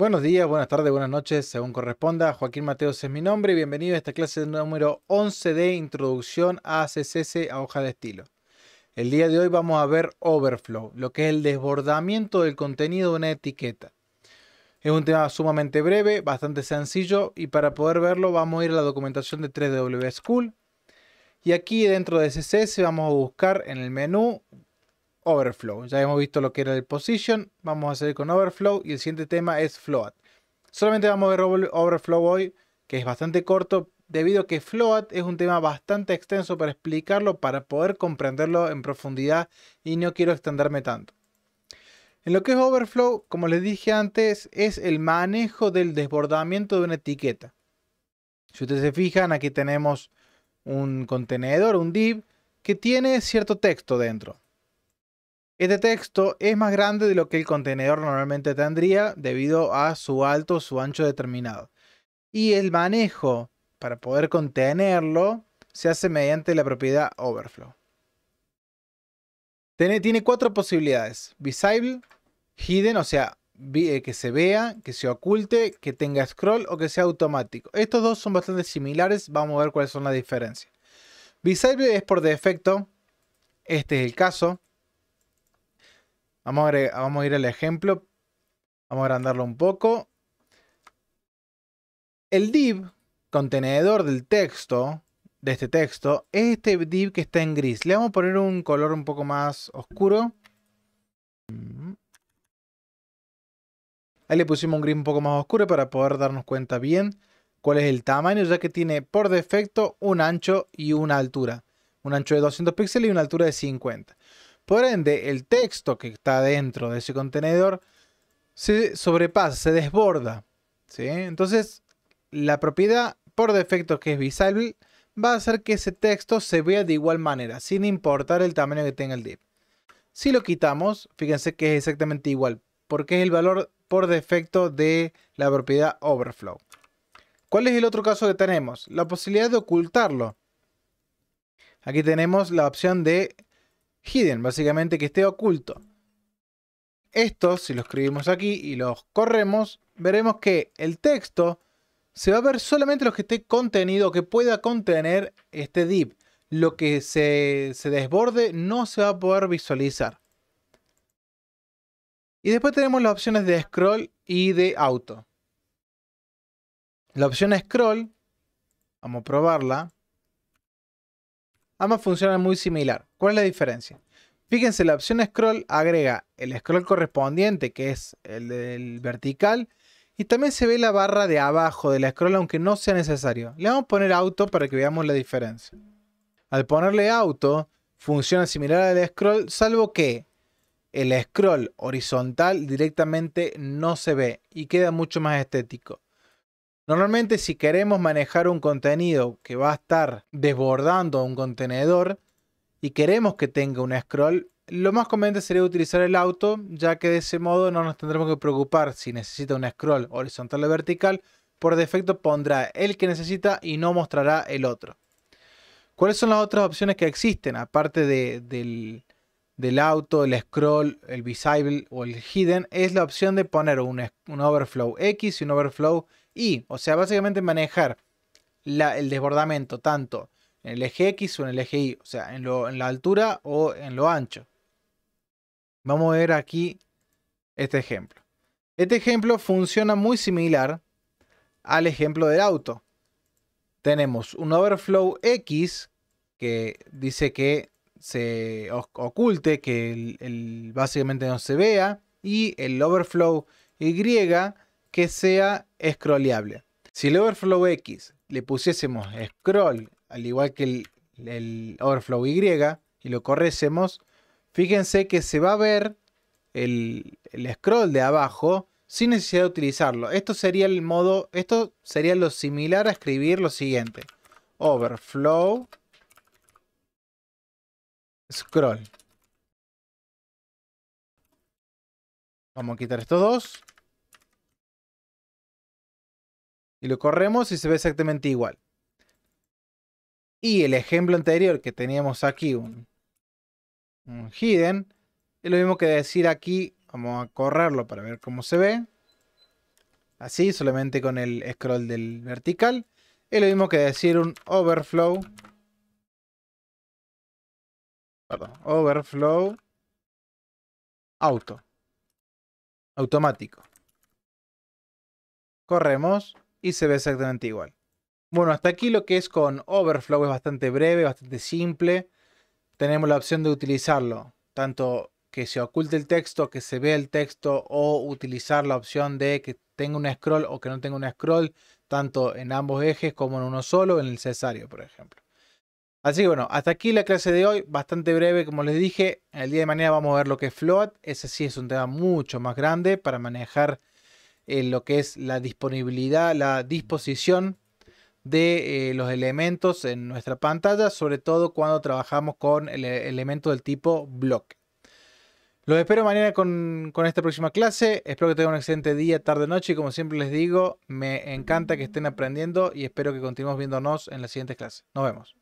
Buenos días, buenas tardes, buenas noches, según corresponda. Joaquín Mateos es mi nombre y bienvenido a esta clase número 11 de Introducción a CSS a hoja de estilo. El día de hoy vamos a ver overflow, lo que es el desbordamiento del contenido de una etiqueta. Es un tema sumamente breve, bastante sencillo y para poder verlo vamos a ir a la documentación de 3W School. Y aquí dentro de CSS vamos a buscar en el menú overflow. Ya hemos visto lo que era el position, vamos a seguir con overflow y el siguiente tema es float. Solamente vamos a ver overflow hoy, que es bastante corto, debido a que float es un tema bastante extenso para explicarlo, para poder comprenderlo en profundidad y no quiero extenderme tanto. En lo que es overflow, como les dije antes, es el manejo del desbordamiento de una etiqueta. Si ustedes se fijan, aquí tenemos un contenedor, un div, que tiene cierto texto dentro. Este texto es más grande de lo que el contenedor normalmente tendría debido a su alto o su ancho determinado. Y el manejo para poder contenerlo se hace mediante la propiedad overflow. Tiene, tiene cuatro posibilidades. Visible, hidden, o sea, eh, que se vea, que se oculte, que tenga scroll o que sea automático. Estos dos son bastante similares, vamos a ver cuáles son las diferencias. Visible es por defecto, este es el caso. Vamos a, ir al ejemplo. Vamos a agrandarlo un poco. El div, contenedor del texto, de este texto, es este div que está en gris. Le vamos a poner un color un poco más oscuro. Ahí le pusimos un gris un poco más oscuro para poder darnos cuenta bien cuál es el tamaño, ya que tiene por defecto un ancho y una altura. Un ancho de 200 píxeles y una altura de 50. Por ende, el texto que está dentro de ese contenedor se sobrepasa, se desborda. ¿sí? Entonces, la propiedad por defecto que es visible va a hacer que ese texto se vea de igual manera, sin importar el tamaño que tenga el div. Si lo quitamos, fíjense que es exactamente igual, porque es el valor por defecto de la propiedad overflow. ¿Cuál es el otro caso que tenemos? La posibilidad de ocultarlo. Aquí tenemos la opción de hidden, básicamente que esté oculto. Esto, si lo escribimos aquí y lo corremos, veremos que el texto se va a ver solamente lo que esté contenido, que pueda contener este div. Lo que se, se desborde no se va a poder visualizar. Y después tenemos las opciones de scroll y de auto. La opción scroll, vamos a probarla ambas funcionan muy similar. ¿Cuál es la diferencia? Fíjense, la opción scroll agrega el scroll correspondiente, que es el del vertical, y también se ve la barra de abajo del scroll, aunque no sea necesario. Le vamos a poner auto para que veamos la diferencia. Al ponerle auto, funciona similar al scroll, salvo que el scroll horizontal directamente no se ve y queda mucho más estético. Normalmente si queremos manejar un contenido que va a estar desbordando un contenedor y queremos que tenga un scroll, lo más conveniente sería utilizar el auto, ya que de ese modo no nos tendremos que preocupar si necesita un scroll horizontal o vertical. Por defecto pondrá el que necesita y no mostrará el otro. ¿Cuáles son las otras opciones que existen? Aparte del, auto, el scroll, el visible o el hidden, es la opción de poner un, un overflow X y un overflow Y y, o sea, básicamente manejar el desbordamiento tanto en el eje X o en el eje Y, o sea, en, la altura o en lo ancho. Vamos a ver aquí este ejemplo. Este ejemplo funciona muy similar al ejemplo del auto. Tenemos un overflow X que dice que se oculte, que básicamente no se vea, y el overflow Y que sea scrolleable. Si el overflow X le pusiésemos scroll, al igual que el, overflow Y, y lo corresemos, fíjense que se va a ver el, el, scroll de abajo sin necesidad de utilizarlo. Esto sería el modo, esto sería lo similar a escribir lo siguiente. Overflow scroll. Vamos a quitar estos dos. y lo corremos y se ve exactamente igual. Y el ejemplo anterior que teníamos aquí, un, hidden, es lo mismo que decir aquí, vamos a correrlo para ver cómo se ve. Así, solamente con el scroll del vertical. Es lo mismo que decir un overflow. Perdón, overflow auto. Automático. Corremos y se ve exactamente igual. Bueno, hasta aquí lo que es con Overflow es bastante breve, bastante simple. Tenemos la opción de utilizarlo, tanto que se oculte el texto, que se vea el texto o utilizar la opción de que tenga un scroll o que no tenga un scroll, tanto en ambos ejes como en uno solo, en el cesario, por ejemplo. Así que bueno, hasta aquí la clase de hoy, bastante breve como les dije. El día de mañana vamos a ver lo que es float, ese sí es un tema mucho más grande para manejar en lo que es la disponibilidad, la disposición de eh, los elementos en nuestra pantalla, sobre todo cuando trabajamos con el elemento del tipo bloque. Los espero mañana con, con, esta próxima clase. Espero que tengan un excelente día, tarde, noche. Y como siempre les digo, me encanta que estén aprendiendo y espero que continuemos viéndonos en la siguiente clase. Nos vemos.